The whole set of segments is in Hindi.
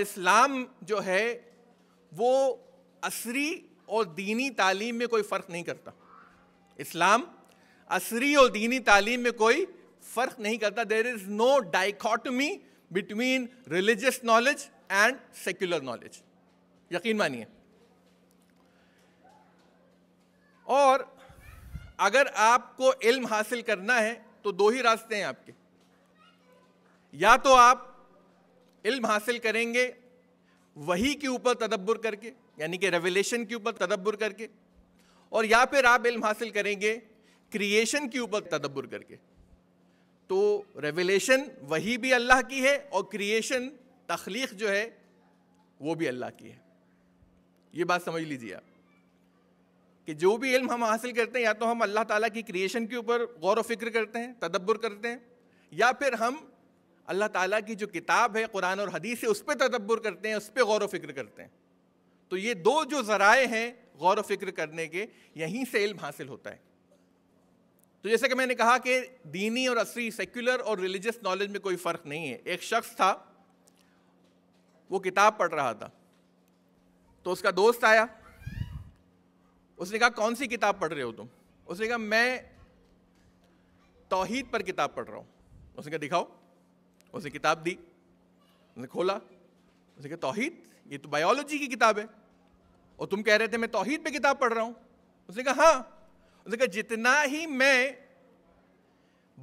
इस्लाम जो है वो असरी और दीनी तालीम में कोई फ़र्क नहीं करता इस्लाम असरी और दीनी तालीम में कोई फ़र्क नहीं करता there is no dichotomy between religious knowledge and secular knowledge यकीन मानिए और अगर आपको इल्म हासिल करना है तो दो ही रास्ते हैं आपके या तो आप इल्म हासिल करेंगे वही के ऊपर तदब्बर करके यानी कि रेवलेशन के ऊपर तदब्बर करके और या फिर आप इल्म हासिल करेंगे क्रिएशन के ऊपर तदब्बर करके तो रेवलेशन वही भी अल्लाह की है और क्रिएशन तख्लीक जो है वो भी अल्लाह की है ये बात समझ लीजिए आप कि जो भी इल्म हम हासिल करते हैं या तो हम अल्लाह ताला की क्रिएशन के ऊपर गौर व फिक्र करते हैं तदब्बर करते हैं या फिर हम अल्लाह ताला की जो किताब है कुरान और हदीस है उस पर तदब्बर करते हैं उस पर गौर फिक्र करते हैं तो ये दो जो ज़राए हैं गौर फिक्र करने के यहीं से इल्म हासिल होता है तो जैसे कि मैंने कहा कि दीनी और असरी सेक्युलर और रिलीजियस नॉलेज में कोई फ़र्क नहीं है एक शख्स था वो किताब पढ़ रहा था तो उसका दोस्त आया उसने कहा कौन सी किताब पढ़ रहे हो तुम उसने कहा मैं तोहीद पर किताब पढ़ रहा हूँ उसने कहा दिखाओ उसे किताब दी उसने खोला उसने कहा तोहीद ये तो बायोलॉजी की किताब है और तुम कह रहे थे मैं तोहीद पे किताब पढ़ रहा हूँ उसने कहा हाँ उसने कहा जितना ही मैं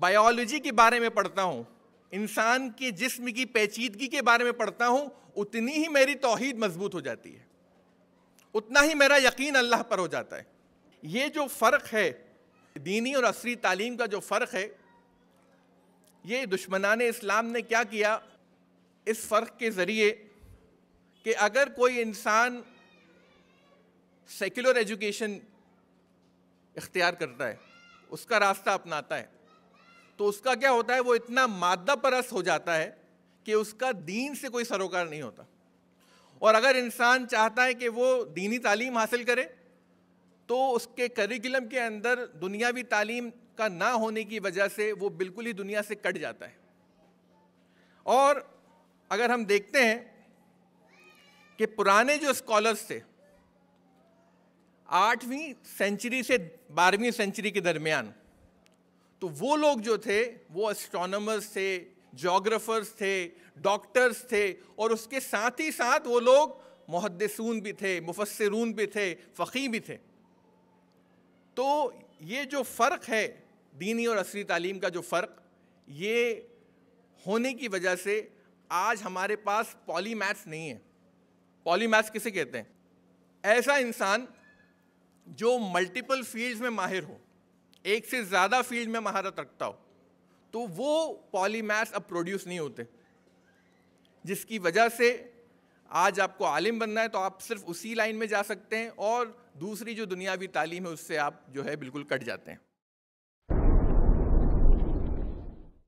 बायोलॉजी के बारे में पढ़ता हूँ इंसान के जिस्म की पेचीदगी के बारे में पढ़ता हूँ उतनी ही मेरी तोहीद मजबूत हो जाती है उतना ही मेरा यकीन अल्लाह पर हो जाता है ये जो फ़र्क है दीनी और असरी तालीम का जो फ़र्क है ये दुश्मनान इस्लाम ने क्या किया इस फ़र्क के ज़रिए कि अगर कोई इंसान सेक्युलर एजुकेशन इख्तियार करता है उसका रास्ता अपनाता है तो उसका क्या होता है वो इतना मादा परस हो जाता है कि उसका दीन से कोई सरोकार नहीं होता और अगर इंसान चाहता है कि वो दीनी तालीम हासिल करे तो उसके करिकुलम के अंदर दुनियावी तालीम का ना होने की वजह से वो बिल्कुल ही दुनिया से कट जाता है और अगर हम देखते हैं कि पुराने जो स्कॉलर्स थे आठवीं सेंचुरी से बारहवीं सेंचुरी के दरमियान तो वो लोग जो थे वो एस्ट्रोनर्स थे जोग्राफर्स थे डॉक्टर्स थे और उसके साथ ही साथ वो लोग मुहदसून भी थे मुफसरून भी थे फ़ी भी थे तो ये जो फ़र्क है दीनी और असली तालीम का जो फ़र्क ये होने की वजह से आज हमारे पास पॉली मैथ्स नहीं है पॉली मैथ्स किसे कहते हैं ऐसा इंसान जो मल्टीपल फील्ड्स में माहिर हो एक से ज़्यादा फील्ड में महारत रखता हो तो वो पॉली मैथ्स अब प्रोड्यूस नहीं होते जिसकी वजह से आज आपको आलिम बनना है तो आप सिर्फ उसी लाइन में जा सकते हैं और दूसरी जो दुनियावी तालीम है उससे आप जो है बिल्कुल कट जाते हैं